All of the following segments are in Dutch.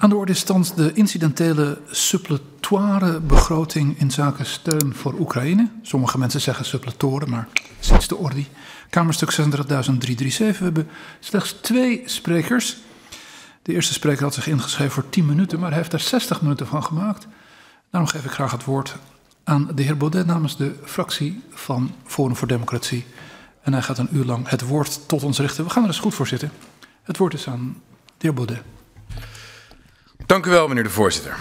Aan de orde is thans de incidentele suppletoire begroting in zaken steun voor Oekraïne. Sommige mensen zeggen suppletoren, maar sinds de orde. Kamerstuk 36.337. We hebben slechts twee sprekers. De eerste spreker had zich ingeschreven voor 10 minuten, maar hij heeft er 60 minuten van gemaakt. Daarom geef ik graag het woord aan de heer Baudet namens de fractie van Forum voor Democratie. En hij gaat een uur lang het woord tot ons richten. We gaan er eens goed voor zitten. Het woord is aan de heer Baudet. Dank u wel, meneer de voorzitter.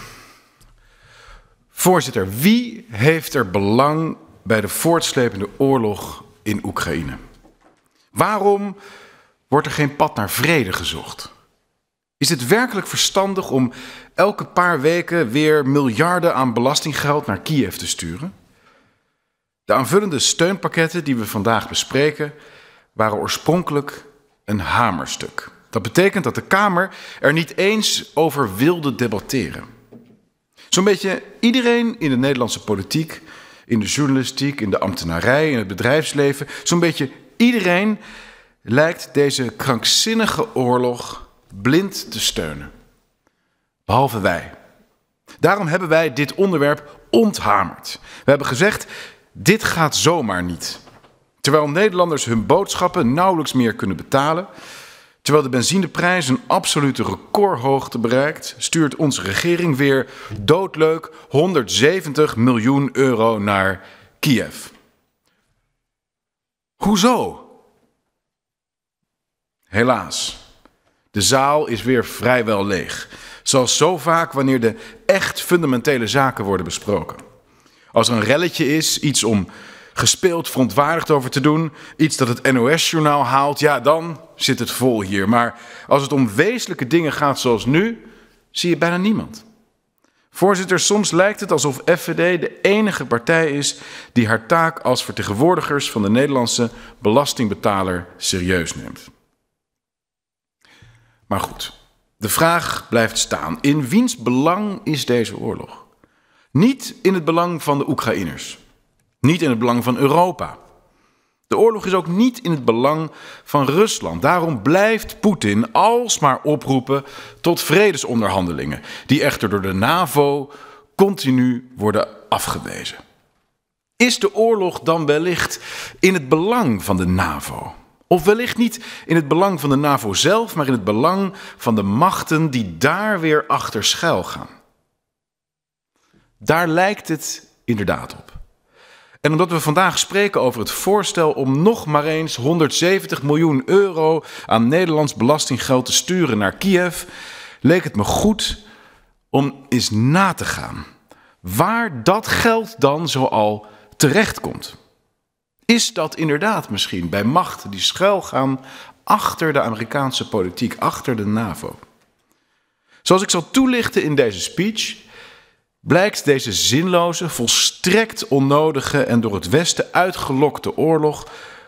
Voorzitter, wie heeft er belang bij de voortslepende oorlog in Oekraïne? Waarom wordt er geen pad naar vrede gezocht? Is het werkelijk verstandig om elke paar weken weer miljarden aan belastinggeld naar Kiev te sturen? De aanvullende steunpakketten die we vandaag bespreken waren oorspronkelijk een hamerstuk. Dat betekent dat de Kamer er niet eens over wilde debatteren. Zo'n beetje iedereen in de Nederlandse politiek, in de journalistiek, in de ambtenarij, in het bedrijfsleven, zo'n beetje iedereen lijkt deze krankzinnige oorlog blind te steunen. Behalve wij. Daarom hebben wij dit onderwerp onthamerd. We hebben gezegd: dit gaat zomaar niet. Terwijl Nederlanders hun boodschappen nauwelijks meer kunnen betalen, Terwijl de benzineprijs een absolute recordhoogte bereikt, stuurt onze regering weer doodleuk 170 miljoen euro naar Kiev. Hoezo? Helaas, de zaal is weer vrijwel leeg. Zoals zo vaak wanneer de echt fundamentele zaken worden besproken. Als er een relletje is, iets om gespeeld, verontwaardigd over te doen. Iets dat het NOS-journaal haalt. Ja, dan zit het vol hier. Maar als het om wezenlijke dingen gaat zoals nu, zie je bijna niemand. Voorzitter, soms lijkt het alsof FVD de enige partij is die haar taak als vertegenwoordigers van de Nederlandse belastingbetaler serieus neemt. Maar goed, de vraag blijft staan: in wiens belang is deze oorlog? Niet in het belang van de Oekraïners. Niet in het belang van Europa. De oorlog is ook niet in het belang van Rusland. Daarom blijft Poetin alsmaar oproepen tot vredesonderhandelingen, die echter door de NAVO continu worden afgewezen. Is de oorlog dan wellicht in het belang van de NAVO? Of wellicht niet in het belang van de NAVO zelf, maar in het belang van de machten die daar weer achter schuil gaan? Daar lijkt het inderdaad op. En omdat we vandaag spreken over het voorstel om nog maar eens 170 miljoen euro aan Nederlands belastinggeld te sturen naar Kiev, leek het me goed om eens na te gaan waar dat geld dan zoal terecht komt. Is dat inderdaad misschien bij machten die schuilgaan achter de Amerikaanse politiek, achter de NAVO? Zoals ik zal toelichten in deze speech, blijkt deze zinloze, volstrekt onnodige en door het Westen uitgelokte oorlog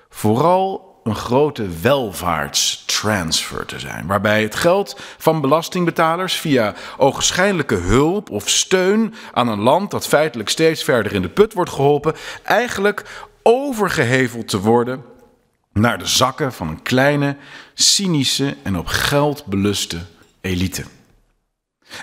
vooral een grote welvaartstransfer te zijn, waarbij het geld van belastingbetalers via ogenschijnlijke hulp of steun aan een land dat feitelijk steeds verder in de put wordt geholpen, eigenlijk overgeheveld te worden naar de zakken van een kleine, cynische en op geld beluste elite.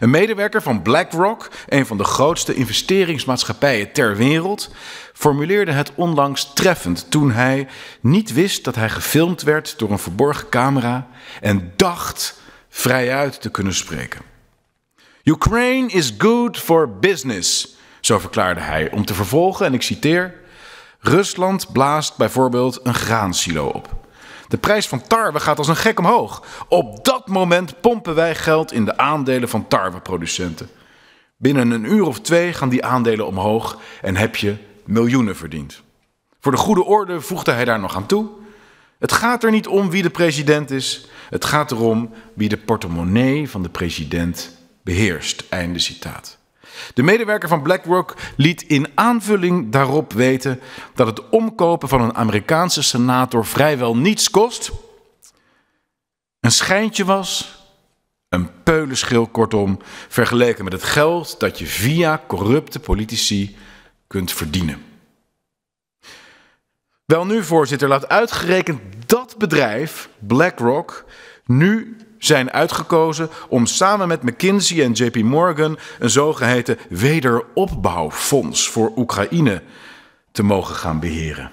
Een medewerker van BlackRock, een van de grootste investeringsmaatschappijen ter wereld, formuleerde het onlangs treffend toen hij niet wist dat hij gefilmd werd door een verborgen camera en dacht vrijuit te kunnen spreken. Ukraine is good for business, zo verklaarde hij om te vervolgen, en ik citeer, Rusland blaast bijvoorbeeld een graansilo op. De prijs van tarwe gaat als een gek omhoog. Op dat moment pompen wij geld in de aandelen van tarweproducenten. Binnen een uur of twee gaan die aandelen omhoog en heb je miljoenen verdiend. Voor de goede orde voegde hij daar nog aan toe. Het gaat er niet om wie de president is. Het gaat erom wie de portemonnee van de president beheerst. Einde citaat. De medewerker van BlackRock liet in aanvulling daarop weten dat het omkopen van een Amerikaanse senator vrijwel niets kost, een schijntje was, een peulenschil kortom, vergeleken met het geld dat je via corrupte politici kunt verdienen. Wel nu, voorzitter, laat uitgerekend dat bedrijf, BlackRock, nu zijn uitgekozen om samen met McKinsey en JP Morgan een zogeheten wederopbouwfonds voor Oekraïne te mogen gaan beheren.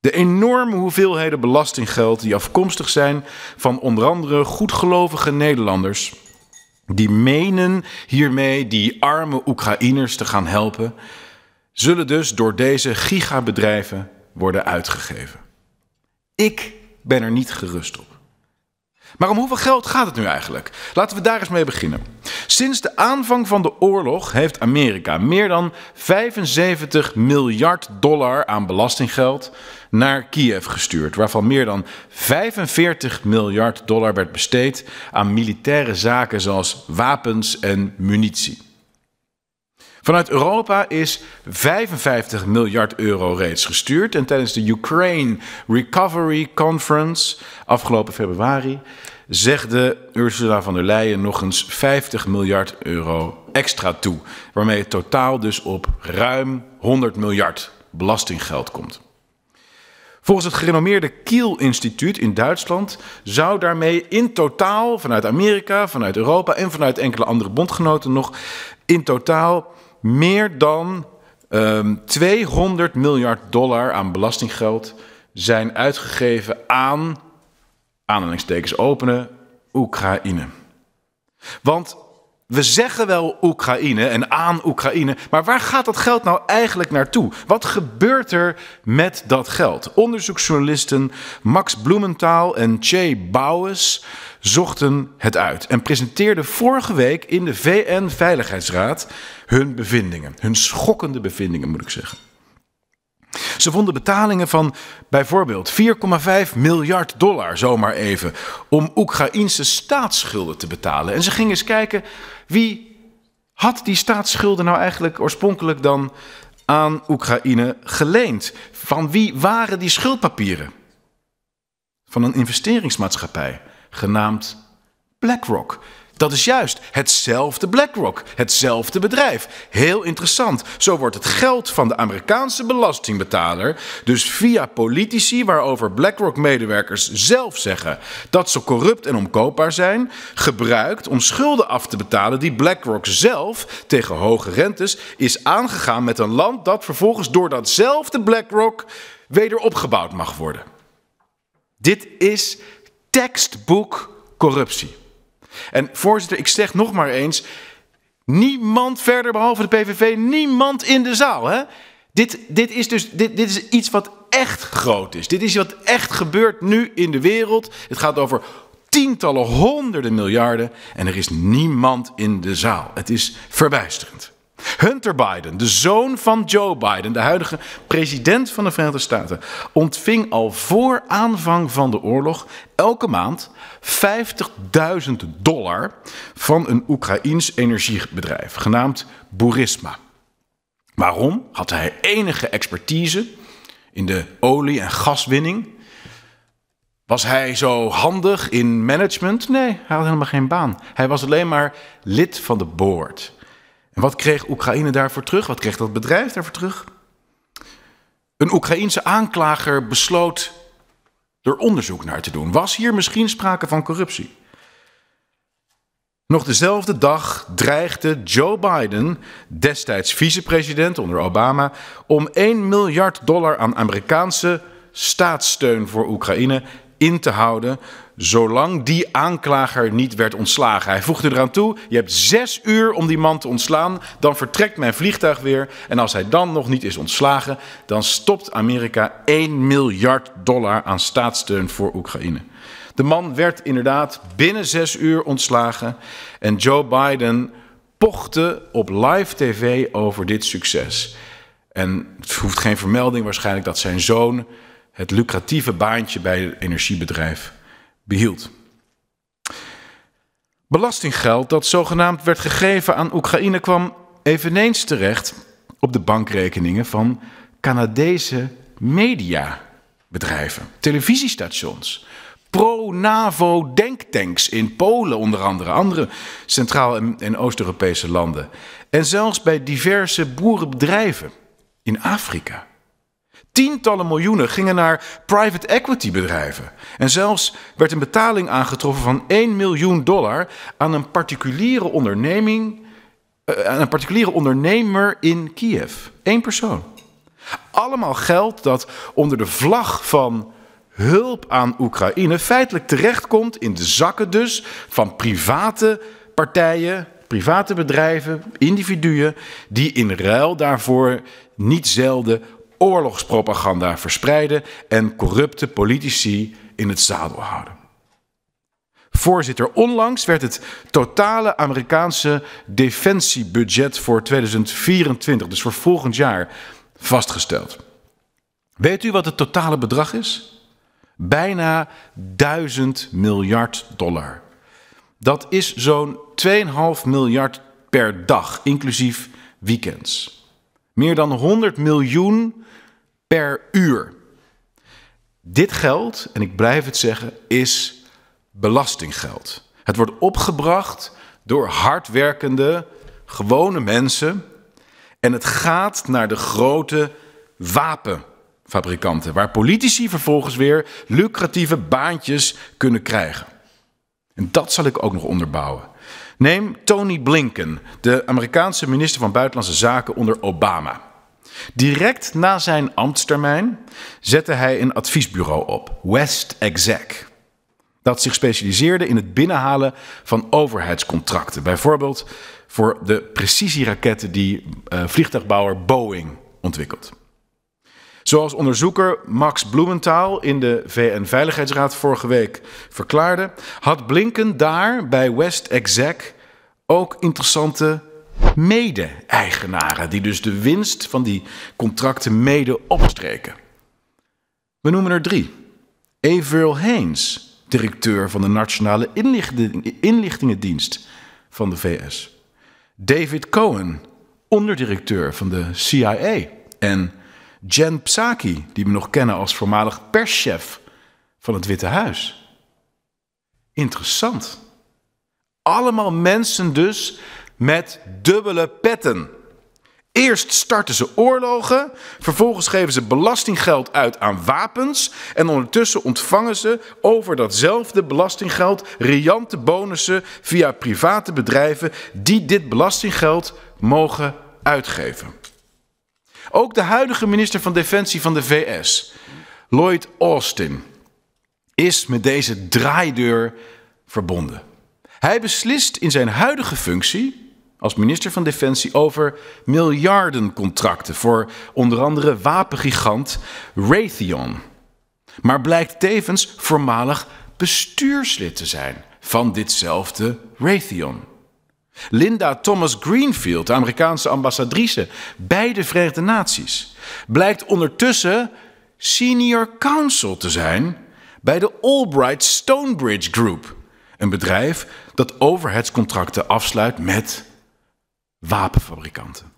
De enorme hoeveelheden belastinggeld die afkomstig zijn van onder andere goedgelovige Nederlanders, die menen hiermee die arme Oekraïners te gaan helpen, zullen dus door deze gigabedrijven worden uitgegeven. Ik ben er niet gerust op. Maar om hoeveel geld gaat het nu eigenlijk? Laten we daar eens mee beginnen. Sinds de aanvang van de oorlog heeft Amerika meer dan 75 miljard dollar aan belastinggeld naar Kiev gestuurd, waarvan meer dan 45 miljard dollar werd besteed aan militaire zaken zoals wapens en munitie. Vanuit Europa is 55 miljard euro reeds gestuurd. En tijdens de Ukraine Recovery Conference afgelopen februari zegde Ursula van der Leyen nog eens 50 miljard euro extra toe. Waarmee het totaal dus op ruim 100 miljard belastinggeld komt. Volgens het gerenommeerde Kiel-instituut in Duitsland zou daarmee in totaal vanuit Amerika, vanuit Europa en vanuit enkele andere bondgenoten nog in totaal meer dan 200 ehm, miljard dollar aan belastinggeld zijn uitgegeven aan, aanhalingstekens openen, Oekraïne. Want we zeggen wel Oekraïne en aan Oekraïne, maar waar gaat dat geld nou eigenlijk naartoe? Wat gebeurt er met dat geld? Onderzoeksjournalisten Max Bloementaal en Che Bouwens zochten het uit en presenteerden vorige week in de VN-veiligheidsraad hun bevindingen, hun schokkende bevindingen moet ik zeggen. Ze vonden betalingen van bijvoorbeeld 4,5 miljard dollar, zomaar even, om Oekraïnse staatsschulden te betalen. En ze gingen eens kijken wie had die staatsschulden nou eigenlijk oorspronkelijk dan aan Oekraïne geleend? Van wie waren die schuldpapieren? Van een investeringsmaatschappij genaamd BlackRock. Dat is juist hetzelfde BlackRock, hetzelfde bedrijf. Heel interessant. Zo wordt het geld van de Amerikaanse belastingbetaler dus via politici waarover BlackRock-medewerkers zelf zeggen dat ze corrupt en omkoopbaar zijn, gebruikt om schulden af te betalen die BlackRock zelf tegen hoge rentes is aangegaan met een land dat vervolgens door datzelfde BlackRock wederopgebouwd mag worden. Dit is textbook corruptie. En voorzitter, ik zeg nog maar eens, niemand verder behalve de PVV, niemand in de zaal. Hè? Dit, dit is dus dit, dit is iets wat echt groot is. Dit is wat echt gebeurt nu in de wereld. Het gaat over tientallen, honderden miljarden en er is niemand in de zaal. Het is verbijsterend. Hunter Biden, de zoon van Joe Biden, de huidige president van de Verenigde Staten, ontving al voor aanvang van de oorlog elke maand 50.000 dollar van een Oekraïns energiebedrijf genaamd Burisma. Waarom? Had hij enige expertise in de olie- en gaswinning? Was hij zo handig in management? Nee, hij had helemaal geen baan. Hij was alleen maar lid van de board. En wat kreeg Oekraïne daarvoor terug? Wat kreeg dat bedrijf daarvoor terug? Een Oekraïense aanklager besloot er onderzoek naar te doen. Was hier misschien sprake van corruptie? Nog dezelfde dag dreigde Joe Biden, destijds vicepresident onder Obama, om 1 miljard dollar aan Amerikaanse staatssteun voor Oekraïne in te houden zolang die aanklager niet werd ontslagen. Hij voegde eraan toe, je hebt zes uur om die man te ontslaan, dan vertrekt mijn vliegtuig weer. En als hij dan nog niet is ontslagen, dan stopt Amerika 1 miljard dollar aan staatssteun voor Oekraïne. De man werd inderdaad binnen zes uur ontslagen en Joe Biden pochte op live tv over dit succes. En het hoeft geen vermelding waarschijnlijk dat zijn zoon het lucratieve baantje bij het energiebedrijf behield. Belastinggeld dat zogenaamd werd gegeven aan Oekraïne kwam eveneens terecht op de bankrekeningen van Canadese mediabedrijven, televisiestations, pro-NAVO-denktanks in Polen, onder andere, andere Centraal- en Oost-Europese landen. En zelfs bij diverse boerenbedrijven in Afrika. Tientallen miljoenen gingen naar private equity bedrijven. En zelfs werd een betaling aangetroffen van 1 miljoen dollar aan een particuliere onderneming. Eh, aan een particuliere ondernemer in Kiev. Eén persoon. Allemaal geld dat onder de vlag van hulp aan Oekraïne feitelijk terechtkomt in de zakken dus van private partijen, private bedrijven, individuen die in ruil daarvoor niet zelden oorlogspropaganda verspreiden en corrupte politici in het zadel houden. Voorzitter, onlangs werd het totale Amerikaanse defensiebudget voor 2024, dus voor volgend jaar, vastgesteld. Weet u wat het totale bedrag is? Bijna 1000 miljard dollar. Dat is zo'n 2,5 miljard per dag, inclusief weekends. Meer dan 100 miljoen per uur. Dit geld, en ik blijf het zeggen, is belastinggeld. Het wordt opgebracht door hardwerkende, gewone mensen. En het gaat naar de grote wapenfabrikanten, waar politici vervolgens weer lucratieve baantjes kunnen krijgen. En dat zal ik ook nog onderbouwen. Neem Tony Blinken, de Amerikaanse minister van Buitenlandse Zaken onder Obama. Direct na zijn ambtstermijn zette hij een adviesbureau op, West Exec, dat zich specialiseerde in het binnenhalen van overheidscontracten. Bijvoorbeeld voor de precisieraketten die eh, vliegtuigbouwer Boeing ontwikkelt. Zoals onderzoeker Max Blumenthal in de VN-veiligheidsraad vorige week verklaarde, had Blinken daar bij West Exec ook interessante mede-eigenaren, die dus de winst van die contracten mede opstreken. We noemen er drie. Avril Haynes, directeur van de Nationale Inlichtingendienst van de VS. David Cohen, onderdirecteur van de CIA. En Jen Psaki, die we nog kennen als voormalig perschef van het Witte Huis. Interessant. Allemaal mensen dus met dubbele petten. Eerst starten ze oorlogen, vervolgens geven ze belastinggeld uit aan wapens en ondertussen ontvangen ze over datzelfde belastinggeld riante bonussen via private bedrijven die dit belastinggeld mogen uitgeven. Ook de huidige minister van Defensie van de VS, Lloyd Austin, is met deze draaideur verbonden. Hij beslist in zijn huidige functie als minister van Defensie over miljardencontracten voor onder andere wapengigant Raytheon. Maar blijkt tevens voormalig bestuurslid te zijn van ditzelfde Raytheon. Linda Thomas Greenfield, Amerikaanse ambassadrice bij de Verenigde Naties, blijkt ondertussen senior counsel te zijn bij de Albright Stonebridge Group, een bedrijf dat overheidscontracten afsluit met wapenfabrikanten.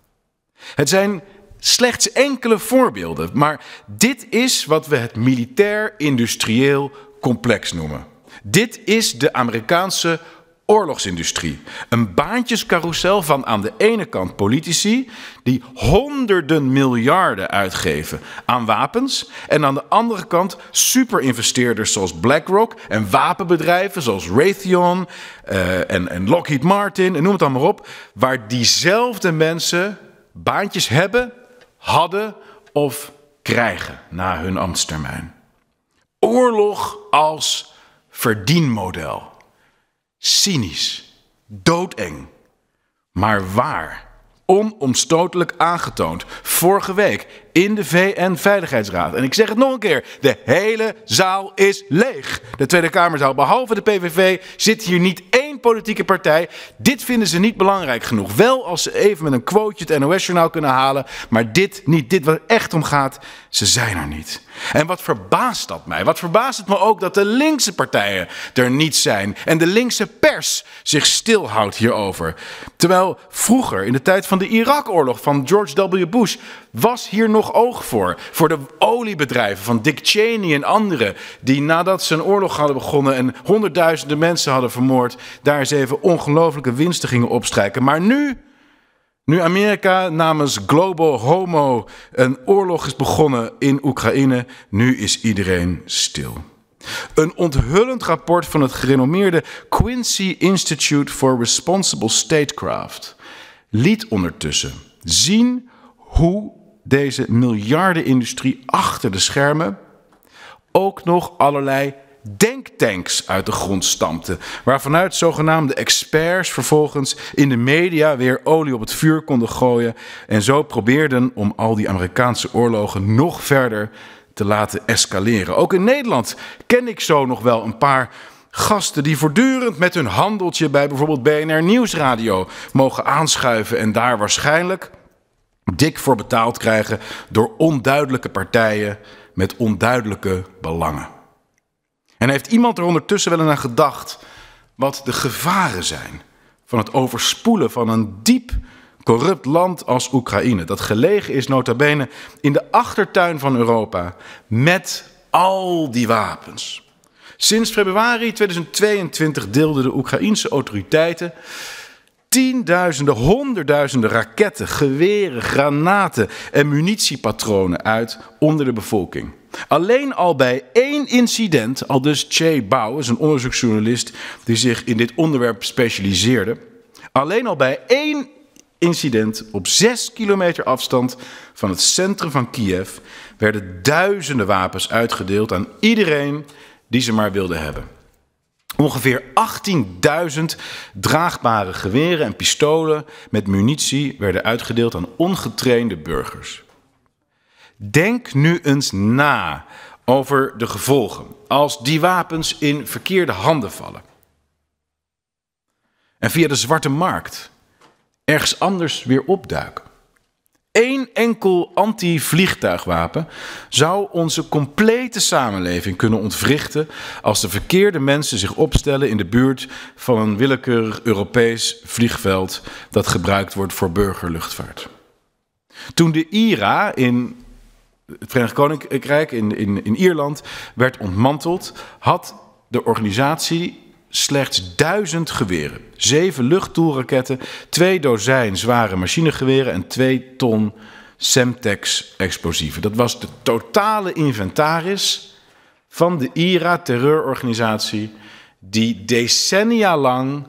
Het zijn slechts enkele voorbeelden, maar dit is wat we het militair-industrieel complex noemen. Dit is de Amerikaanse oorlogsindustrie. Een baantjescarrousel van aan de ene kant politici die honderden miljarden uitgeven aan wapens en aan de andere kant superinvesteerders zoals BlackRock en wapenbedrijven zoals Raytheon eh, en, en Lockheed Martin en noem het allemaal op, waar diezelfde mensen baantjes hebben, hadden of krijgen na hun ambtstermijn. Oorlog als verdienmodel cynisch, doodeng, maar waar. Onomstotelijk aangetoond. Vorige week in de VN-veiligheidsraad. En ik zeg het nog een keer: de hele zaal is leeg. De Tweede Kamerzaal, behalve de PVV, zit hier niet één politieke partij. Dit vinden ze niet belangrijk genoeg. Wel als ze even met een quoteje het NOS-journaal kunnen halen, maar dit niet. Dit waar het echt om gaat, ze zijn er niet. En wat verbaast dat mij? Wat verbaast het me ook dat de linkse partijen er niet zijn en de linkse pers zich stilhoudt hierover. Terwijl vroeger, in de tijd van de Irak-oorlog van George W. Bush, was hier nog oog voor. Voor de oliebedrijven van Dick Cheney en anderen. Die nadat ze een oorlog hadden begonnen en honderdduizenden mensen hadden vermoord. Daar eens even ongelooflijke winsten gingen opstrijken. Maar nu, nu Amerika namens Global Homo een oorlog is begonnen in Oekraïne. Nu is iedereen stil. Een onthullend rapport van het gerenommeerde Quincy Institute for Responsible Statecraft liet ondertussen zien hoe deze miljardenindustrie achter de schermen ook nog allerlei denktanks uit de grond stampten. Waarvanuit zogenaamde experts vervolgens in de media weer olie op het vuur konden gooien. En zo probeerden om al die Amerikaanse oorlogen nog verder te laten escaleren. Ook in Nederland ken ik zo nog wel een paar gasten die voortdurend met hun handeltje bij bijvoorbeeld BNR Nieuwsradio mogen aanschuiven en daar waarschijnlijk dik voor betaald krijgen door onduidelijke partijen met onduidelijke belangen. En heeft iemand er ondertussen wel eens aan gedacht wat de gevaren zijn van het overspoelen van een diep corrupt land als Oekraïne, dat gelegen is nota bene in de achtertuin van Europa met al die wapens. Sinds februari 2022 deelden de Oekraïense autoriteiten tienduizenden, honderdduizenden raketten, geweren, granaten en munitiepatronen uit onder de bevolking. Alleen al bij één incident, al dus Che Bouwens, een onderzoeksjournalist die zich in dit onderwerp specialiseerde, alleen al bij één incident op zes kilometer afstand van het centrum van Kiev werden duizenden wapens uitgedeeld aan iedereen die ze maar wilde hebben. Ongeveer 18.000 draagbare geweren en pistolen met munitie werden uitgedeeld aan ongetrainde burgers. Denk nu eens na over de gevolgen als die wapens in verkeerde handen vallen. En via de zwarte markt ergens anders weer opduiken. Een enkel anti-vliegtuigwapen zou onze complete samenleving kunnen ontwrichten als de verkeerde mensen zich opstellen in de buurt van een willekeurig Europees vliegveld dat gebruikt wordt voor burgerluchtvaart. Toen de IRA in het Verenigd Koninkrijk, in, in, in Ierland, werd ontmanteld, had de organisatie slechts duizend geweren, zeven luchtdoelraketten, twee dozijn zware machinegeweren en twee ton Semtex-explosieven. Dat was de totale inventaris van de IRA-terreurorganisatie die decennia lang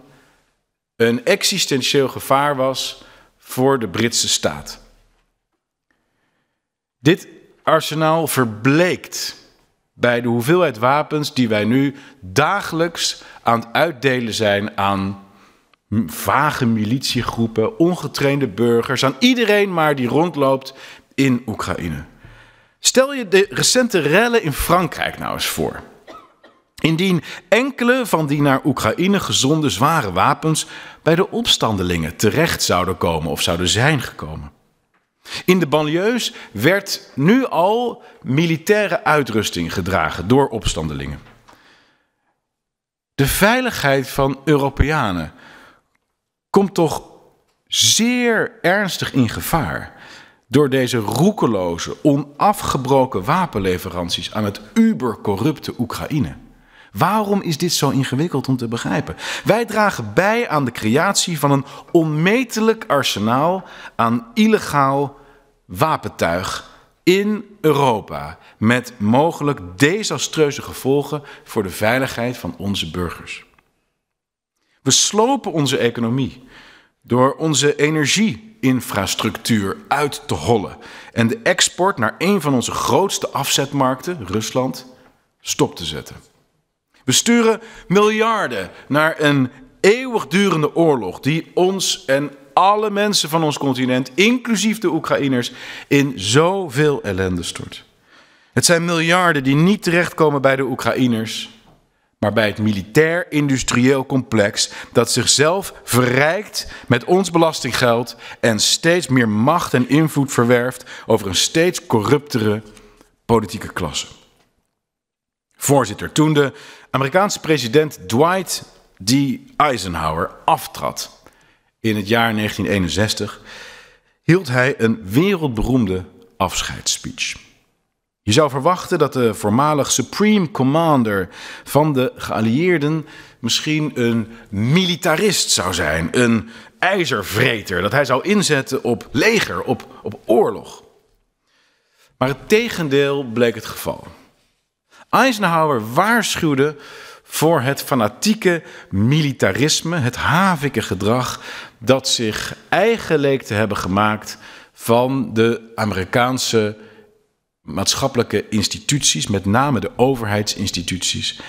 een existentieel gevaar was voor de Britse staat. Dit arsenaal verbleekt bij de hoeveelheid wapens die wij nu dagelijks aan het uitdelen zijn aan vage militiegroepen, ongetrainde burgers, aan iedereen maar die rondloopt in Oekraïne. Stel je de recente rellen in Frankrijk nou eens voor. Indien enkele van die naar Oekraïne gezonde zware wapens bij de opstandelingen terecht zouden komen of zouden zijn gekomen. In de banlieues werd nu al militaire uitrusting gedragen door opstandelingen. De veiligheid van Europeanen komt toch zeer ernstig in gevaar door deze roekeloze, onafgebroken wapenleveranties aan het ubercorrupte Oekraïne. Waarom is dit zo ingewikkeld om te begrijpen? Wij dragen bij aan de creatie van een onmetelijk arsenaal aan illegaal wapentuig in Europa met mogelijk desastreuze gevolgen voor de veiligheid van onze burgers. We slopen onze economie door onze energieinfrastructuur uit te hollen en de export naar een van onze grootste afzetmarkten, Rusland, stop te zetten. We sturen miljarden naar een eeuwigdurende oorlog die ons en alle mensen van ons continent, inclusief de Oekraïners, in zoveel ellende stort. Het zijn miljarden die niet terechtkomen bij de Oekraïners, maar bij het militair-industrieel complex dat zichzelf verrijkt met ons belastinggeld en steeds meer macht en invloed verwerft over een steeds corruptere politieke klasse. Voorzitter, toen de Amerikaanse president Dwight D. Eisenhower aftrad in het jaar 1961 hield hij een wereldberoemde afscheidsspeech. Je zou verwachten dat de voormalig Supreme Commander van de geallieerden misschien een militarist zou zijn, een ijzervreter, dat hij zou inzetten op leger, op, op oorlog. Maar het tegendeel bleek het geval. Eisenhower waarschuwde voor het fanatieke militarisme, het havikke gedrag dat zich eigen leek te hebben gemaakt van de Amerikaanse maatschappelijke instituties, met name de overheidsinstituties.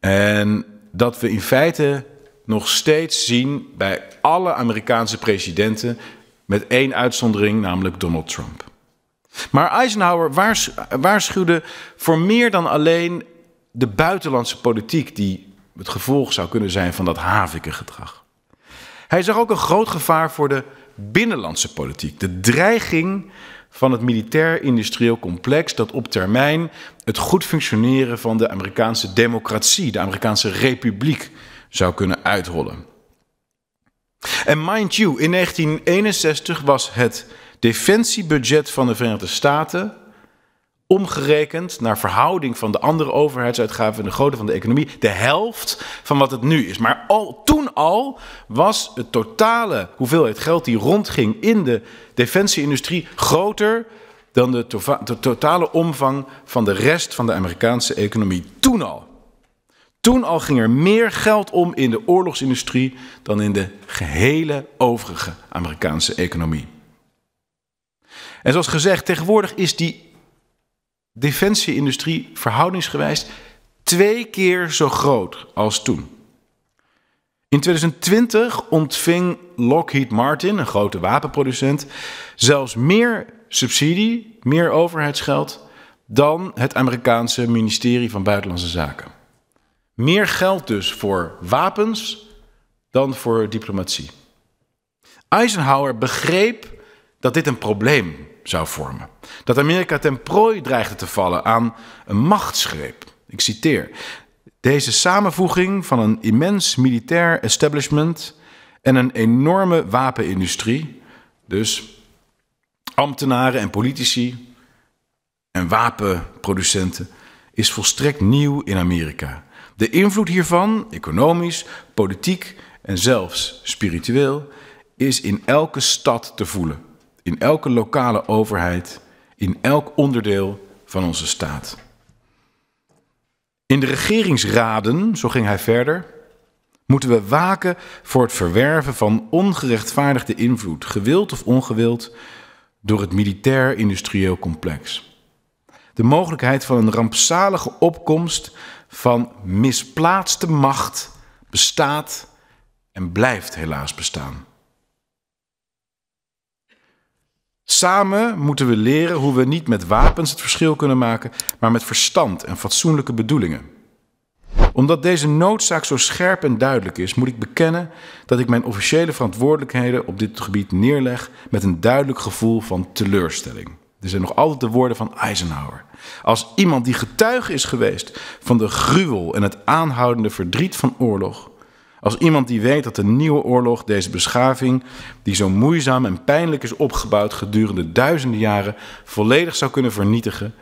En dat we in feite nog steeds zien bij alle Amerikaanse presidenten, met één uitzondering, namelijk Donald Trump. Maar Eisenhower waarschuwde voor meer dan alleen de buitenlandse politiek die het gevolg zou kunnen zijn van dat havikengedrag. Hij zag ook een groot gevaar voor de binnenlandse politiek. De dreiging van het militair-industrieel complex dat op termijn het goed functioneren van de Amerikaanse democratie, de Amerikaanse republiek, zou kunnen uithollen. En mind you, in 1961 was het defensiebudget van de Verenigde Staten omgerekend naar verhouding van de andere overheidsuitgaven en de grootte van de economie de helft van wat het nu is. Maar al, toen al was het totale hoeveelheid geld die rondging in de defensieindustrie groter dan de, de totale omvang van de rest van de Amerikaanse economie. Toen al. Toen al ging er meer geld om in de oorlogsindustrie dan in de gehele overige Amerikaanse economie. En zoals gezegd, tegenwoordig is die defensieindustrie verhoudingsgewijs twee keer zo groot als toen. In 2020 ontving Lockheed Martin, een grote wapenproducent, zelfs meer subsidie, meer overheidsgeld dan het Amerikaanse ministerie van Buitenlandse Zaken. Meer geld dus voor wapens dan voor diplomatie. Eisenhower begreep dat dit een probleem zou vormen. Dat Amerika ten prooi dreigde te vallen aan een machtsgreep. Ik citeer. Deze samenvoeging van een immens militair establishment en een enorme wapenindustrie, dus ambtenaren en politici en wapenproducenten, is volstrekt nieuw in Amerika. De invloed hiervan, economisch, politiek en zelfs spiritueel, is in elke stad te voelen in elke lokale overheid, in elk onderdeel van onze staat. In de regeringsraden, zo ging hij verder, moeten we waken voor het verwerven van ongerechtvaardigde invloed, gewild of ongewild, door het militair-industrieel complex. De mogelijkheid van een rampzalige opkomst van misplaatste macht bestaat en blijft helaas bestaan. Samen moeten we leren hoe we niet met wapens het verschil kunnen maken, maar met verstand en fatsoenlijke bedoelingen. Omdat deze noodzaak zo scherp en duidelijk is, moet ik bekennen dat ik mijn officiële verantwoordelijkheden op dit gebied neerleg met een duidelijk gevoel van teleurstelling. Er zijn nog altijd de woorden van Eisenhower. Als iemand die getuige is geweest van de gruwel en het aanhoudende verdriet van oorlog, als iemand die weet dat de nieuwe oorlog deze beschaving, die zo moeizaam en pijnlijk is opgebouwd gedurende duizenden jaren, volledig zou kunnen vernietigen,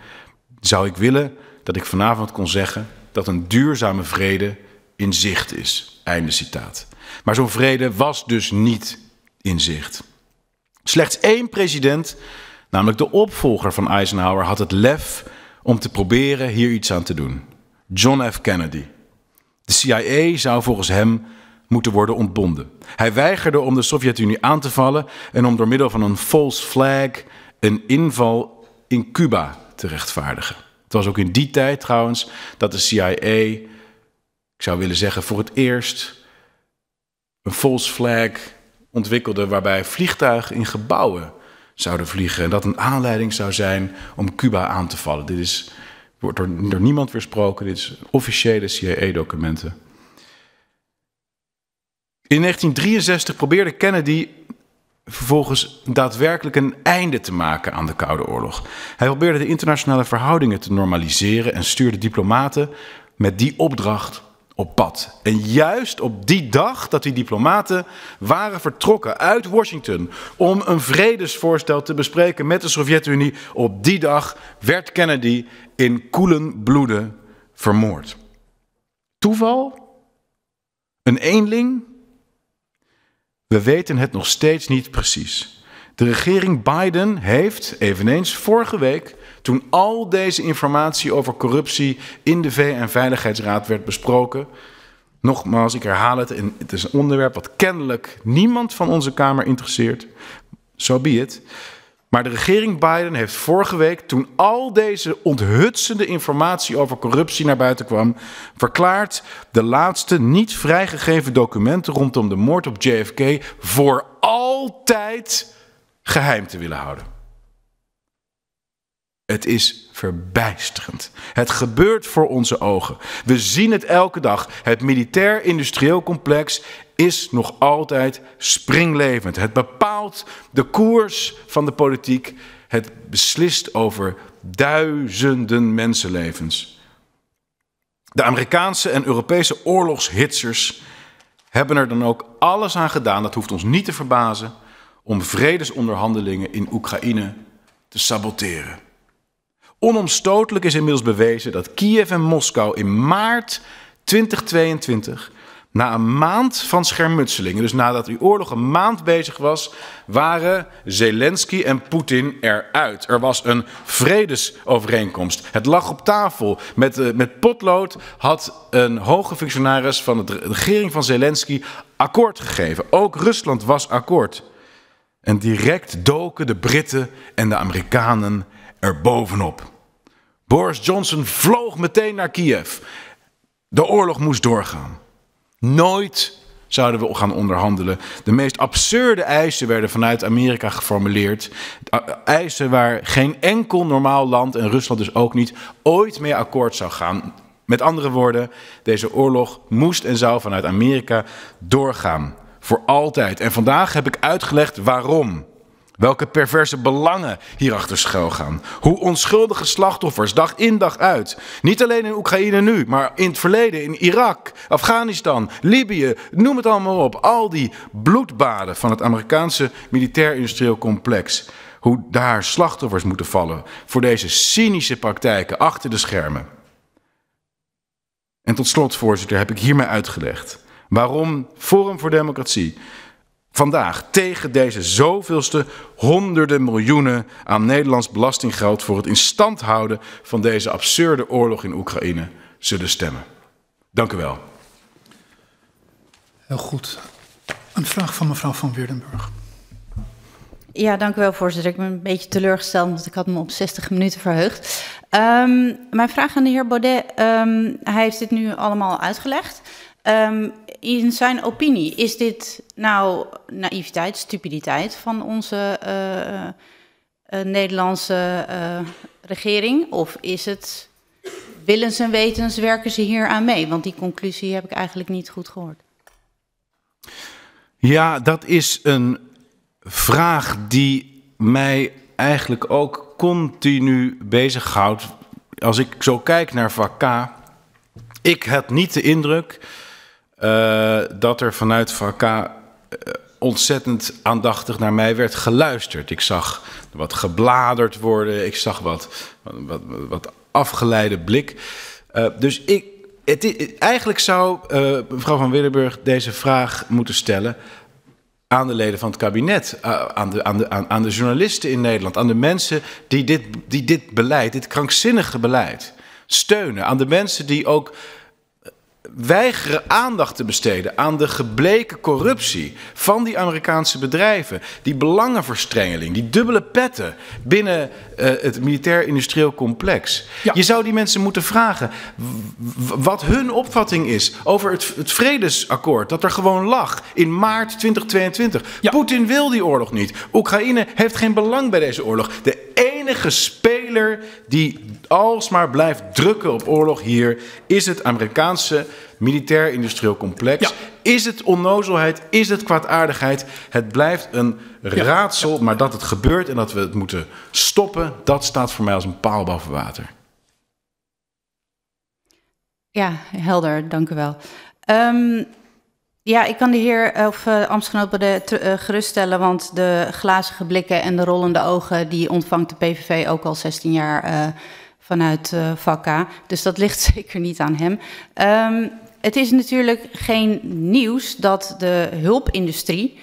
zou ik willen dat ik vanavond kon zeggen dat een duurzame vrede in zicht is. Einde citaat. Maar zo'n vrede was dus niet in zicht. Slechts één president, namelijk de opvolger van Eisenhower, had het lef om te proberen hier iets aan te doen. John F. Kennedy. De CIA zou volgens hem moeten worden ontbonden. Hij weigerde om de Sovjet-Unie aan te vallen en om door middel van een false flag een inval in Cuba te rechtvaardigen. Het was ook in die tijd trouwens dat de CIA, ik zou willen zeggen voor het eerst, een false flag ontwikkelde waarbij vliegtuigen in gebouwen zouden vliegen en dat een aanleiding zou zijn om Cuba aan te vallen. Dit is Wordt door, door niemand weersproken. Dit is officiële CIA-documenten. In 1963 probeerde Kennedy vervolgens daadwerkelijk een einde te maken aan de Koude Oorlog. Hij probeerde de internationale verhoudingen te normaliseren en stuurde diplomaten met die opdracht op pad. En juist op die dag dat die diplomaten waren vertrokken uit Washington om een vredesvoorstel te bespreken met de Sovjet-Unie, op die dag werd Kennedy in koelen bloeden vermoord. Toeval? Een eenling? We weten het nog steeds niet precies. De regering Biden heeft eveneens vorige week, toen al deze informatie over corruptie in de VN-veiligheidsraad werd besproken, nogmaals, ik herhaal het, en het is een onderwerp wat kennelijk niemand van onze Kamer interesseert, zo so be het. Maar de regering Biden heeft vorige week, toen al deze onthutsende informatie over corruptie naar buiten kwam, verklaard de laatste niet vrijgegeven documenten rondom de moord op JFK voor altijd geheim te willen houden. Het is verbijsterend. Het gebeurt voor onze ogen. We zien het elke dag. Het militair-industrieel complex is nog altijd springlevend. Het bepaalt de koers van de politiek. Het beslist over duizenden mensenlevens. De Amerikaanse en Europese oorlogshitsers hebben er dan ook alles aan gedaan, dat hoeft ons niet te verbazen, om vredesonderhandelingen in Oekraïne te saboteren. Onomstotelijk is inmiddels bewezen dat Kiev en Moskou in maart 2022, na een maand van schermutselingen, dus nadat die oorlog een maand bezig was, waren Zelensky en Poetin eruit. Er was een vredesovereenkomst. Het lag op tafel. Met, eh, met potlood had een hoge functionaris van de regering van Zelensky akkoord gegeven. Ook Rusland was akkoord. En direct doken de Britten en de Amerikanen er bovenop. Boris Johnson vloog meteen naar Kiev. De oorlog moest doorgaan. Nooit zouden we gaan onderhandelen. De meest absurde eisen werden vanuit Amerika geformuleerd. Eisen waar geen enkel normaal land, en Rusland dus ook niet, ooit mee akkoord zou gaan. Met andere woorden, deze oorlog moest en zou vanuit Amerika doorgaan. Voor altijd. En vandaag heb ik uitgelegd waarom. Welke perverse belangen hierachter schuilgaan. Hoe onschuldige slachtoffers dag in dag uit. Niet alleen in Oekraïne nu, maar in het verleden, in Irak, Afghanistan, Libië, noem het allemaal op. Al die bloedbaden van het Amerikaanse militair-industrieel complex. Hoe daar slachtoffers moeten vallen voor deze cynische praktijken achter de schermen. En tot slot, voorzitter, heb ik hiermee uitgelegd Waarom Forum voor Democratie vandaag tegen deze zoveelste honderden miljoenen aan Nederlands belastinggeld voor het in stand houden van deze absurde oorlog in Oekraïne zullen stemmen. Dank u wel. Heel goed. Een vraag van mevrouw van Weerdenburg. Ja, dank u wel, voorzitter. Ik ben een beetje teleurgesteld, want ik had me op 60 minuten verheugd. Ehm, mijn vraag aan de heer Baudet, um, hij heeft dit nu allemaal uitgelegd. Um, in zijn opinie, is dit nou naïviteit, stupiditeit van onze eh, eh, eh, Nederlandse regering? Of is het willens en wetens werken ze hier aan mee? Want die conclusie heb ik eigenlijk niet goed gehoord. Ja, dat is een vraag die mij eigenlijk ook continu bezighoudt. Als ik zo kijk naar vak ik had niet de indruk eh, dat er vanuit VK eh, ontzettend aandachtig naar mij werd geluisterd. Ik zag wat gebladerd worden, ik zag wat, wat, wat afgeleide blik. Eh, dus ik, het, eigenlijk zou mevrouw van Willenburg deze vraag moeten stellen aan de leden van het kabinet, aan, de, aan, de, aan, aan de journalisten in Nederland, aan de mensen die dit, die dit beleid, dit krankzinnige beleid, steunen. Aan de mensen die ook weigeren aandacht te besteden aan de gebleken corruptie van die Amerikaanse bedrijven. Die belangenverstrengeling, die dubbele petten binnen eh, het militair-industrieel complex. Je zou die mensen moeten vragen wat hun opvatting is over het, het, vredesakkoord dat er gewoon lag in maart 2022. Poetin wil die oorlog niet. Oekraïne heeft geen belang bij deze oorlog. De enige speler die alsmaar blijft drukken op oorlog hier is het Amerikaanse militair-industrieel complex. Is het onnozelheid? Is het kwaadaardigheid? Het blijft een raadsel, maar dat het gebeurt en dat we het moeten stoppen, dat staat voor mij als een paal boven water. Ja, helder, dank u wel. Ehm, ja, ik kan de heer of uh, geruststellen, want de glazige blikken en de rollende ogen, die ontvangt de PVV ook al 16 jaar. Eh, vanuit uh, eh, VACA. Dus dat ligt zeker niet aan hem. Ehm, het is natuurlijk geen nieuws dat de hulpindustrie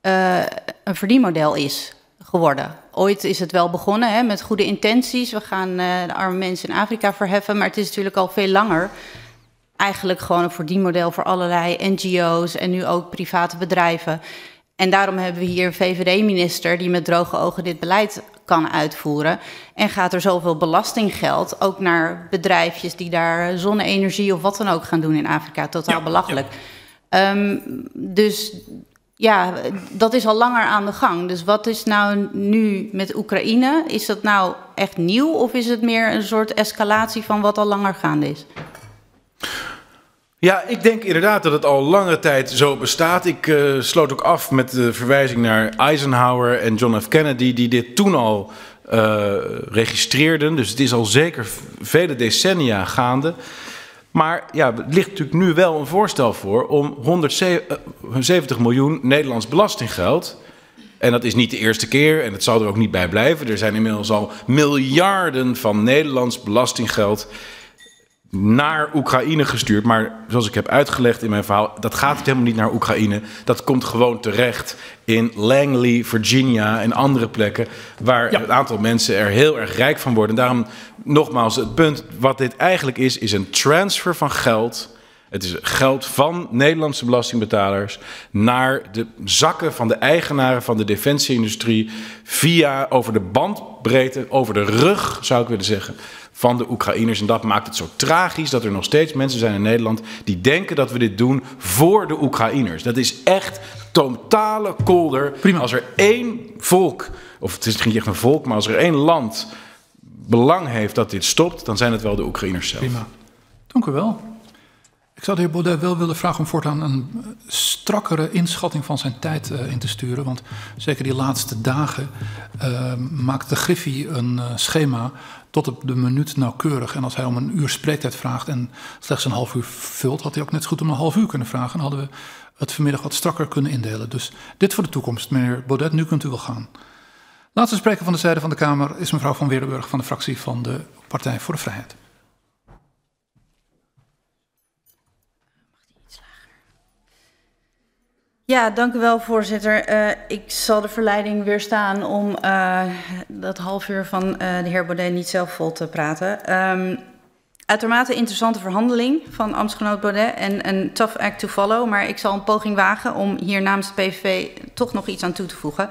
eh, een verdienmodel is geworden. Ooit is het wel begonnen hè, met goede intenties. We gaan eh, de arme mensen in Afrika verheffen. Maar het is natuurlijk al veel langer eigenlijk gewoon een verdienmodel voor allerlei NGO's en nu ook private bedrijven. En daarom hebben we hier een VVD-minister die met droge ogen dit beleid kan uitvoeren. En gaat er zoveel belastinggeld ook naar bedrijfjes die daar zonne-energie of wat dan ook gaan doen in Afrika? Totaal belachelijk. Ehm, dus ja, dat is al langer aan de gang. Dus wat is nou nu met Oekraïne? Is dat nou echt nieuw of is het meer een soort escalatie van wat al langer gaande is? Ja, ik denk inderdaad dat het al lange tijd zo bestaat. Ik eh, sloot ook af met de verwijzing naar Eisenhower en John F. Kennedy, die dit toen al eh, registreerden. Dus het is al zeker vele decennia gaande. Maar ja, er ligt natuurlijk nu wel een voorstel voor om 170 eh, miljoen Nederlands belastinggeld. En dat is niet de eerste keer en het zal er ook niet bij blijven. Er zijn inmiddels al miljarden van Nederlands belastinggeld naar Oekraïne gestuurd. Maar zoals ik heb uitgelegd in mijn verhaal, dat gaat helemaal niet naar Oekraïne. Dat komt gewoon terecht in Langley, Virginia en andere plekken waar een aantal mensen er heel erg rijk van worden. En daarom nogmaals het punt, wat dit eigenlijk is, is een transfer van geld. Het is geld van Nederlandse belastingbetalers naar de zakken van de eigenaren van de defensieindustrie via over de bandbreedte, over de rug zou ik willen zeggen, van de Oekraïners. En dat maakt het zo tragisch dat er nog steeds mensen zijn in Nederland die denken dat we dit doen voor de Oekraïners. Dat is echt totale kolder. Prima. Als er één volk, of het is niet echt een volk, maar als er één land belang heeft dat dit stopt, dan zijn het wel de Oekraïners zelf. Prima. Dank u wel. Ik zou de heer Baudet wel willen vragen om voortaan een eh, strakkere inschatting van zijn tijd eh, in te sturen. Want zeker die laatste dagen eh, maakte Griffie een schema tot op de minuut nauwkeurig. En als hij om een uur spreektijd vraagt en slechts een half uur vult, had hij ook net zo goed om een half uur kunnen vragen. En hadden we het vanmiddag wat strakker kunnen indelen. Dus dit voor de toekomst, meneer Bodet. nu kunt u wel gaan. Laatste spreker van de zijde van de Kamer is mevrouw Van Weerdenburg van de fractie van de Partij voor de Vrijheid. Ja, dank u wel, voorzitter. Eh, ik zal de verleiding weerstaan om eh, dat half uur van eh, de heer Baudet niet zelf vol te praten. Um, uitermate interessante verhandeling van ambtsgenoot Baudet en een tough act to follow. Maar ik zal een poging wagen om hier namens de PVV toch nog iets aan toe te voegen.